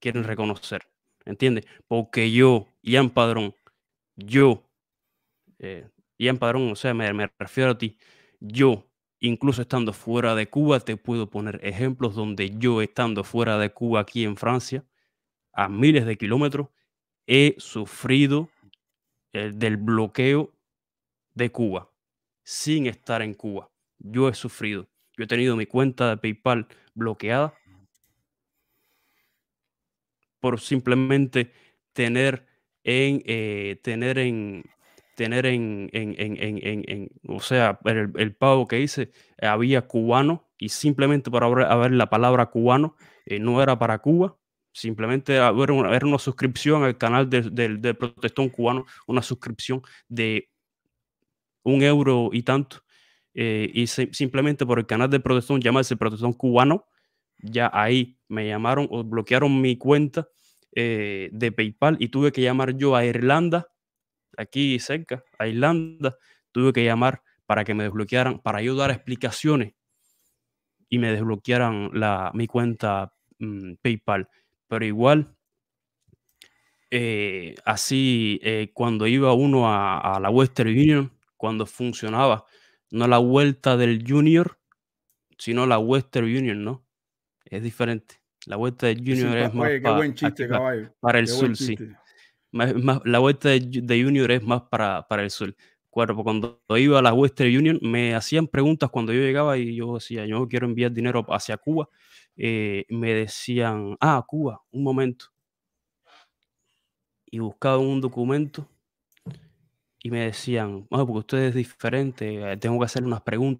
quieren reconocer. ¿Entiendes? Porque yo, Ian Padrón, yo, eh, Ian Padrón, o sea, me, refiero a ti, yo, incluso estando fuera de Cuba, te puedo poner ejemplos donde yo, estando fuera de Cuba, aquí en Francia, a miles de kilómetros, he sufrido eh, del bloqueo de Cuba, sin estar en Cuba. Yo he sufrido. Yo he tenido mi cuenta de PayPal bloqueada por simplemente tener en, eh, tener en, tener en, en, en, en, o sea, el, el pago que hice, eh, había cubano y simplemente para haber la palabra cubano, eh, no era para Cuba, simplemente haber una, una suscripción al canal del de, protestón cubano, una suscripción de un euro y tanto, y simplemente por el canal de protestón llamarse protestón cubano, ya ahí me llamaron o bloquearon mi cuenta eh, de PayPal y tuve que llamar yo a Irlanda, aquí cerca, a Irlanda, tuve que llamar para que me desbloquearan, para yo dar explicaciones y me desbloquearan la, mi cuenta mm, PayPal. Pero igual, eh, así eh, cuando iba uno a, a, la Western Union, cuando funcionaba, no la vuelta del Junior, sino la Western Union, ¿no? es diferente. La vuelta de Junior es más para, el sur, sí. la vuelta de, Junior es más para, el sur. Cuando, iba a la Western Union, me hacían preguntas cuando yo llegaba y yo decía, yo quiero enviar dinero hacia Cuba. Eh, me decían, ah, Cuba, un momento. Y buscaba un documento y me decían, bueno, ah, porque usted es diferente, tengo que hacer unas preguntas.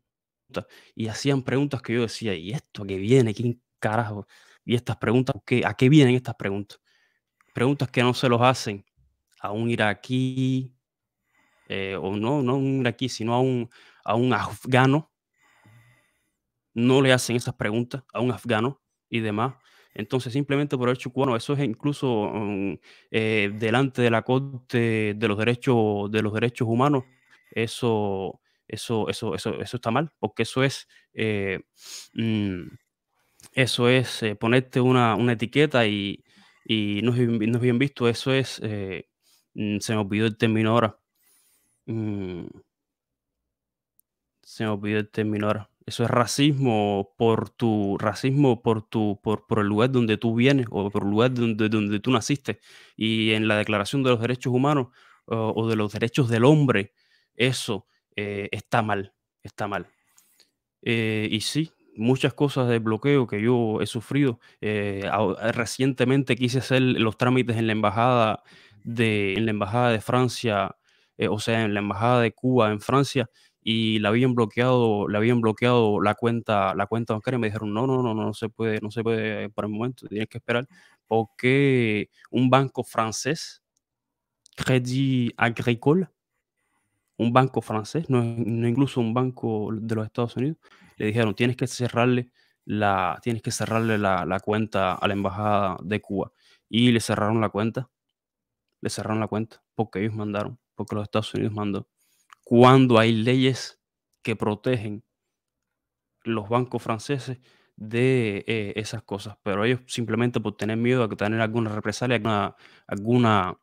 Y hacían preguntas que yo decía, ¿y esto que viene? carajo, y estas preguntas, ¿qué, ¿a qué vienen estas preguntas? Preguntas que no se los hacen a un iraquí, eh, o no, no a un iraquí, sino a un, a un afgano. No le hacen esas preguntas a un afgano y demás. Entonces, simplemente por el hecho cubano, eso es incluso mm, eh, delante de la Corte de los Derechos, de los derechos Humanos, eso, eso, eso, eso, eso está mal, porque eso es eh, mm, eso es eh, ponerte una, etiqueta y, no, es bien, visto, eso es, eh, mm, se me olvidó el término ahora. Mm. se me olvidó el término ahora. Eso es racismo por tu racismo por tu por, el lugar donde tú vienes o por el lugar donde, donde tú naciste. Y en la Declaración de los Derechos Humanos o, de los Derechos del Hombre, eso eh, está mal, está mal. y sí, muchas cosas de bloqueo que yo he sufrido. Eh, eh, recientemente quise hacer los trámites en la embajada de, la embajada de Francia, eh, o sea, en la embajada de Cuba en Francia y la habían bloqueado, la habían bloqueado la cuenta, la cuenta bancaria. Me dijeron no, no, no, no se puede, no se puede por el momento, tienes que esperar porque un banco francés, Crédit Agricole, un banco francés, no, incluso un banco de los Estados Unidos, le dijeron, tienes que cerrarle la, tienes que cerrarle la, cuenta a la embajada de Cuba. Y le cerraron la cuenta, le cerraron la cuenta, porque ellos mandaron, porque los Estados Unidos mandó. Cuando hay leyes que protegen los bancos franceses de eh, esas cosas, pero ellos simplemente por tener miedo a tener alguna represalia, alguna, alguna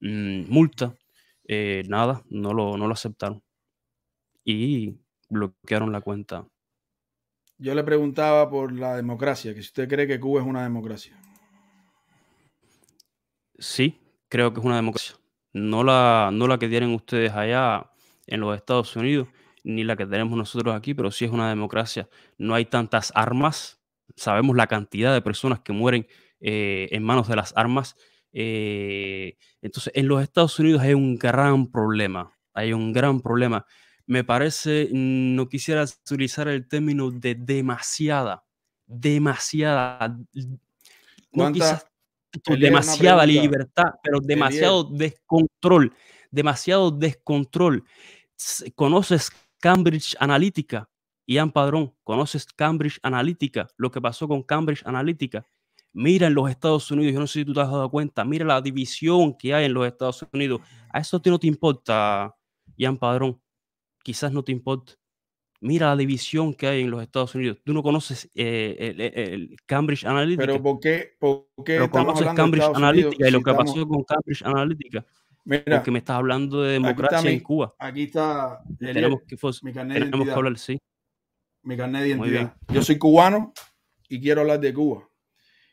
mm, multa, eh, nada, no lo, no lo aceptaron. Y bloquearon la cuenta. Yo le preguntaba por la democracia, que si usted cree que Cuba es una democracia. Sí, creo que es una democracia. No la, no la que tienen ustedes allá en los Estados Unidos, ni la que tenemos nosotros aquí, pero sí es una democracia. No hay tantas armas. Sabemos la cantidad de personas que mueren eh, en manos de las armas eh, entonces, en los Estados Unidos hay un gran problema, hay un gran problema. Me parece, mm, no quisiera utilizar el término de demasiada, demasiada, demasiada libertad, pero demasiado descontrol, demasiado descontrol. Conoces Cambridge Analytica, Ian Padrón, conoces Cambridge Analytica, lo que pasó con Cambridge Analytica Mira en los Estados Unidos, yo no sé si tú te has dado cuenta, mira la división que hay en los Estados Unidos. A eso a no te importa, Ian Padrón. Quizás no te importa. Mira la división que hay en los Estados Unidos. Tú no conoces eh, el, Cambridge Analytica. Pero ¿por qué, por qué conoces Cambridge Analytica y lo que pasó con Cambridge Analytica. porque me estás hablando de democracia en Cuba. Aquí está tenemos, que, que hablar, sí. Mi carnet de identidad. Yo soy cubano y quiero hablar de Cuba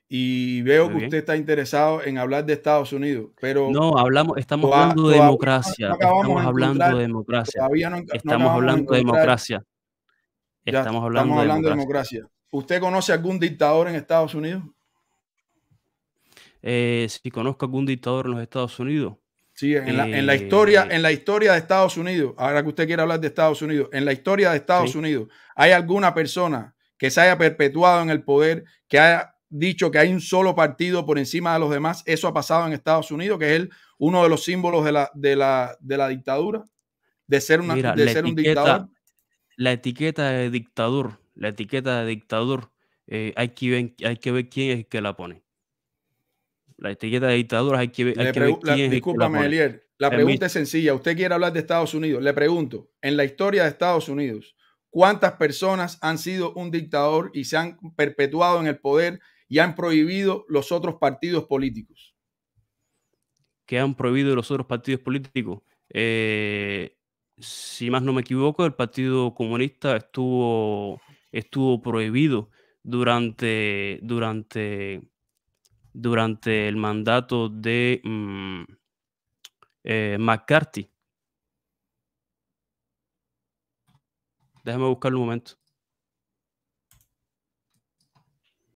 y veo que usted está interesado en hablar de Estados Unidos, pero... No, hablamos, estamos hablando de democracia, estamos hablando de democracia, estamos hablando de democracia, estamos hablando, de, democracia. ¿Usted conoce algún dictador en Estados Unidos? Eh, si conozco algún dictador en los Estados Unidos. Sí, en, la, en la, historia, eh en la historia de Estados Unidos, ahora que usted quiere hablar de Estados Unidos, en la historia de Estados Unidos, ¿hay alguna persona que se haya perpetuado en el poder, que haya dicho que hay un solo partido por encima de los demás. Eso ha pasado en Estados Unidos, que es uno de los símbolos de la, de la, de la dictadura, de ser, una, de ser un dictador. La etiqueta de dictador, la etiqueta de dictador, eh, hay, que ver, hay que ver quién es el que la pone. La etiqueta de dictador hay que ver, quién es Discúlpame, que la pone. la pregunta es sencilla. Usted quiere hablar de Estados Unidos. Le pregunto, en la historia de Estados Unidos, ¿cuántas personas han sido un dictador y se han perpetuado en el poder y han prohibido los otros partidos políticos. ¿Qué han prohibido los otros partidos políticos? Eh, si más no me equivoco, el Partido Comunista estuvo, estuvo prohibido durante, durante, durante el mandato de mm, eh, McCarthy. Déjame buscar un momento.